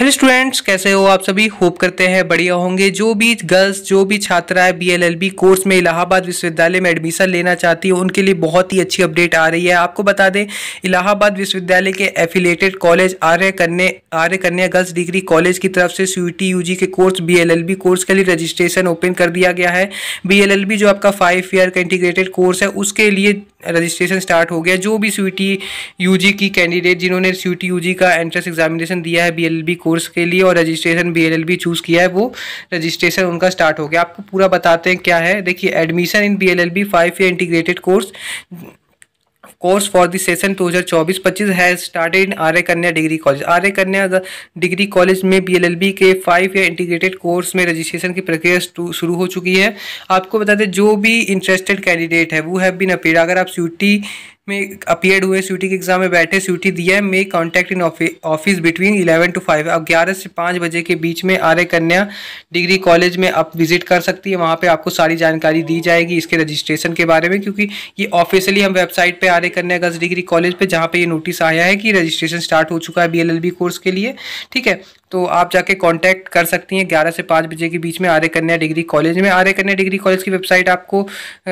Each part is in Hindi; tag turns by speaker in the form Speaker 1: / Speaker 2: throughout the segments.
Speaker 1: हेलो स्टूडेंट्स कैसे हो आप सभी होप करते हैं बढ़िया होंगे जो भी गर्ल्स जो भी छात्राएं बीएलएलबी कोर्स में इलाहाबाद विश्वविद्यालय में एडमिशन लेना चाहती हैं उनके लिए बहुत ही अच्छी अपडेट आ रही है आपको बता दें इलाहाबाद विश्वविद्यालय के एफिलेटेड कॉलेज आर्य कन्या आर्य कन्या गर्ल्स डिग्री कॉलेज की तरफ से C U K course B course के लिए रजिस्ट्रेशन ओपन कर दिया गया है बी जो आपका फाइव ईयर का इंटीग्रेटेड कोर्स है उसके लिए रजिस्ट्रेशन स्टार्ट हो गया जो भी सी टी यू जी की कैंडिडेट जिन्होंने सी टी यू जी का एंट्रेंस एग्जामिनेशन दिया है बी एल बी कोर्स के लिए और registration B L L B choose किया है वो रजिस्ट्रेशन उनका स्टार्ट हो गया आपको पूरा बताते हैं क्या है देखिए admission in B L L B five year integrated course course for the session 2024-25 has started in Arya Kanya degree college Arya Kanya degree college में बीएलएलबी के फाइव या इंटीग्रेटेड कोर्स में रजिस्ट्रेशन की प्रक्रिया शुरू हो चुकी है आपको बता दें जो भी इंटरेस्टेड कैंडिडेट है वो हैव बीन अपीड अगर आप सी में अपियर हुए सीयूटी के एग्जाम में बैठे सीयूटी दिया है may contact in office between eleven to five अब ग्यारह से पाँच बजे के बीच में आर्य कन्या डिग्री कॉलेज में आप विजिट कर सकती है वहाँ पर आपको सारी जानकारी दी जाएगी इसके रजिस्ट्रेशन के बारे में क्योंकि ये ऑफिशियली हम वेबसाइट पर आर्य कन्या गर्ल्स डिग्री कॉलेज पर जहाँ पर ये नोटिस आया है कि रजिस्ट्रेशन स्टार्ट हो चुका है बी कोर्स के लिए ठीक है तो आप जाके कांटेक्ट कर सकती हैं 11 से 5 बजे के बीच में आर्य कन्या डिग्री कॉलेज में आर्य कन्या डिग्री कॉलेज की वेबसाइट आपको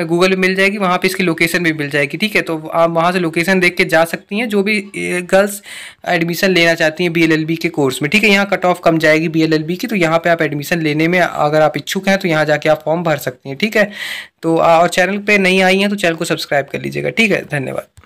Speaker 1: गूगल में मिल जाएगी वहाँ पे इसकी लोकेशन भी मिल जाएगी ठीक है तो आप वहाँ से लोकेशन देख के जा सकती हैं जो भी गर्ल्स एडमिशन लेना चाहती हैं बी के कोर्स में ठीक है यहाँ कट ऑफ कम जाएगी बी की तो यहाँ पर आप एडमिशन लेने में अगर आप इच्छुक हैं तो यहाँ जाके आप फॉर्म भर सकती हैं ठीक है तो और चैनल पर नहीं आई हैं तो चैनल को सब्सक्राइब कर लीजिएगा ठीक है धन्यवाद